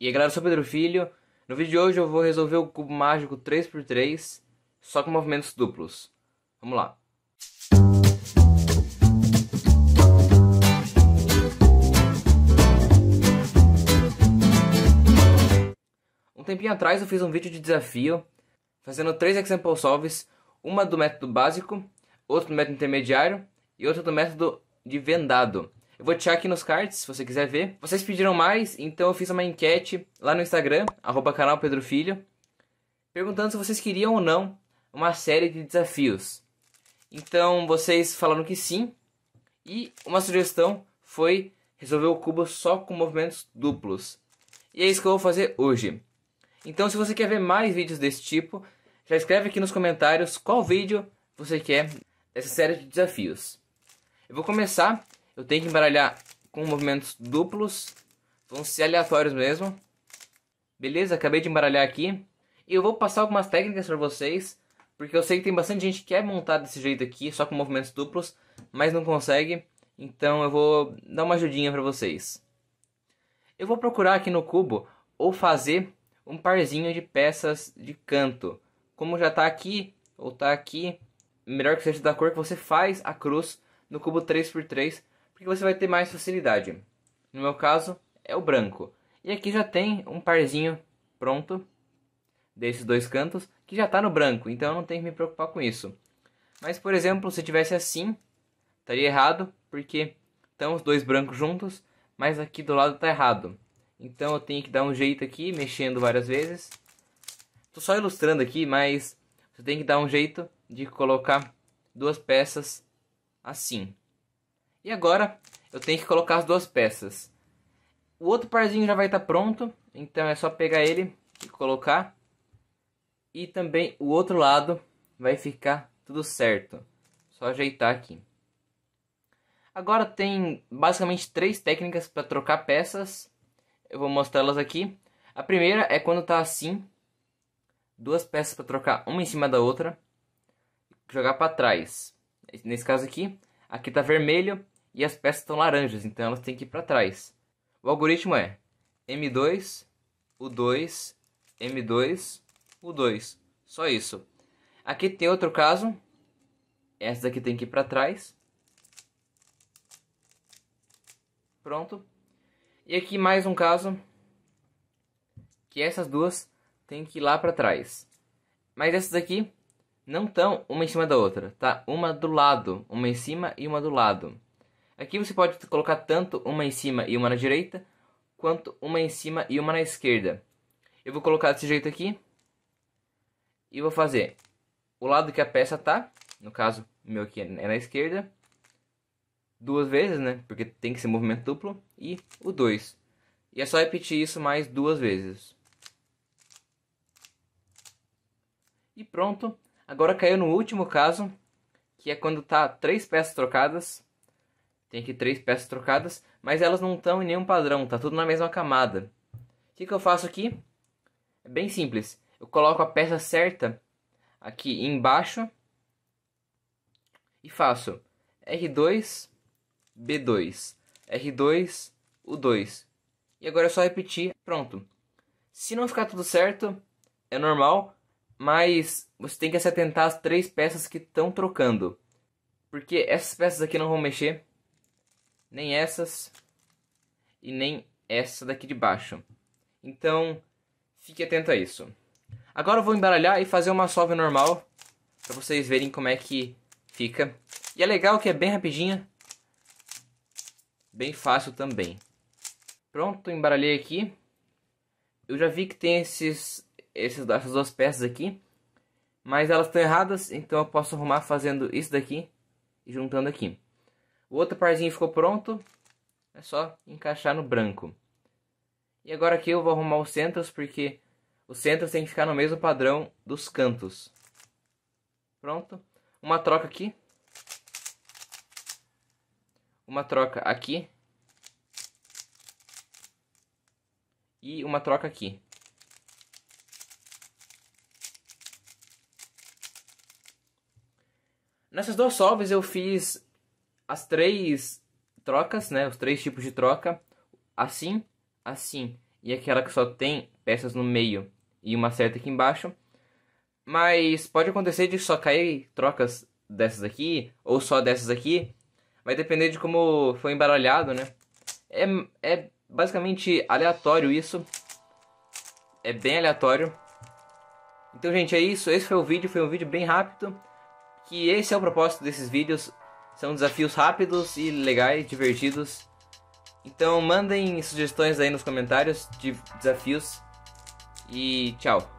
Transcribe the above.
E aí galera, eu sou Pedro Filho. No vídeo de hoje eu vou resolver o cubo mágico 3x3, só com movimentos duplos. Vamos lá. Um tempinho atrás eu fiz um vídeo de desafio, fazendo três example solves, uma do método básico, outra do método intermediário e outra do método de vendado. Eu vou deixar aqui nos cards, se você quiser ver. Vocês pediram mais, então eu fiz uma enquete lá no Instagram, arroba canal Pedro Filho, perguntando se vocês queriam ou não uma série de desafios. Então vocês falaram que sim, e uma sugestão foi resolver o cubo só com movimentos duplos. E é isso que eu vou fazer hoje. Então se você quer ver mais vídeos desse tipo, já escreve aqui nos comentários qual vídeo você quer dessa série de desafios. Eu vou começar eu tenho que embaralhar com movimentos duplos. Vão ser aleatórios mesmo. Beleza, acabei de embaralhar aqui. E eu vou passar algumas técnicas para vocês. Porque eu sei que tem bastante gente que quer montar desse jeito aqui, só com movimentos duplos. Mas não consegue. Então eu vou dar uma ajudinha para vocês. Eu vou procurar aqui no cubo ou fazer um parzinho de peças de canto. Como já está aqui ou está aqui, melhor que seja da cor que você faz a cruz no cubo 3x3 porque você vai ter mais facilidade. No meu caso, é o branco. E aqui já tem um parzinho pronto desses dois cantos que já está no branco, então eu não tenho que me preocupar com isso. Mas, por exemplo, se tivesse assim, estaria errado, porque estão os dois brancos juntos, mas aqui do lado está errado. Então eu tenho que dar um jeito aqui, mexendo várias vezes. Estou só ilustrando aqui, mas você tem que dar um jeito de colocar duas peças assim. E agora eu tenho que colocar as duas peças. O outro parzinho já vai estar tá pronto, então é só pegar ele e colocar. E também o outro lado vai ficar tudo certo. Só ajeitar aqui. Agora tem basicamente três técnicas para trocar peças. Eu vou mostrá-las aqui. A primeira é quando tá assim, duas peças para trocar uma em cima da outra, jogar para trás. Nesse caso aqui, aqui tá vermelho, e as peças estão laranjas, então elas têm que ir para trás. O algoritmo é M2, U2, M2, U2. Só isso. Aqui tem outro caso. Essa daqui tem que ir para trás. Pronto. E aqui mais um caso. Que essas duas têm que ir lá para trás. Mas essas daqui não estão uma em cima da outra, tá? Uma do lado, uma em cima e uma do lado. Aqui você pode colocar tanto uma em cima e uma na direita, quanto uma em cima e uma na esquerda. Eu vou colocar desse jeito aqui. E vou fazer o lado que a peça tá, no caso, meu aqui é na esquerda, duas vezes, né? Porque tem que ser movimento duplo, e o 2. E é só repetir isso mais duas vezes. E pronto. Agora caiu no último caso, que é quando tá três peças trocadas, tem aqui três peças trocadas, mas elas não estão em nenhum padrão, tá tudo na mesma camada. O que, que eu faço aqui? É bem simples. Eu coloco a peça certa aqui embaixo e faço R2, B2, R2, U2. E agora é só repetir, pronto. Se não ficar tudo certo, é normal, mas você tem que se atentar às três peças que estão trocando. Porque essas peças aqui não vão mexer, nem essas e nem essa daqui de baixo. Então, fique atento a isso. Agora eu vou embaralhar e fazer uma solve normal para vocês verem como é que fica. E é legal que é bem rapidinha, bem fácil também. Pronto, embaralhei aqui. Eu já vi que tem esses, esses essas duas peças aqui, mas elas estão erradas, então eu posso arrumar fazendo isso daqui e juntando aqui. O outro parzinho ficou pronto, é só encaixar no branco. E agora aqui eu vou arrumar os centros, porque os centros tem que ficar no mesmo padrão dos cantos. Pronto. Uma troca aqui. Uma troca aqui. E uma troca aqui. Nessas duas solves eu fiz as três trocas, né? Os três tipos de troca, assim, assim, e aquela que só tem peças no meio e uma certa aqui embaixo. Mas pode acontecer de só cair trocas dessas aqui, ou só dessas aqui. Vai depender de como foi embaralhado, né? É, é basicamente aleatório isso. É bem aleatório. Então, gente, é isso. Esse foi o vídeo. Foi um vídeo bem rápido. Que esse é o propósito desses vídeos. São desafios rápidos e legais, divertidos. Então mandem sugestões aí nos comentários de desafios. E tchau.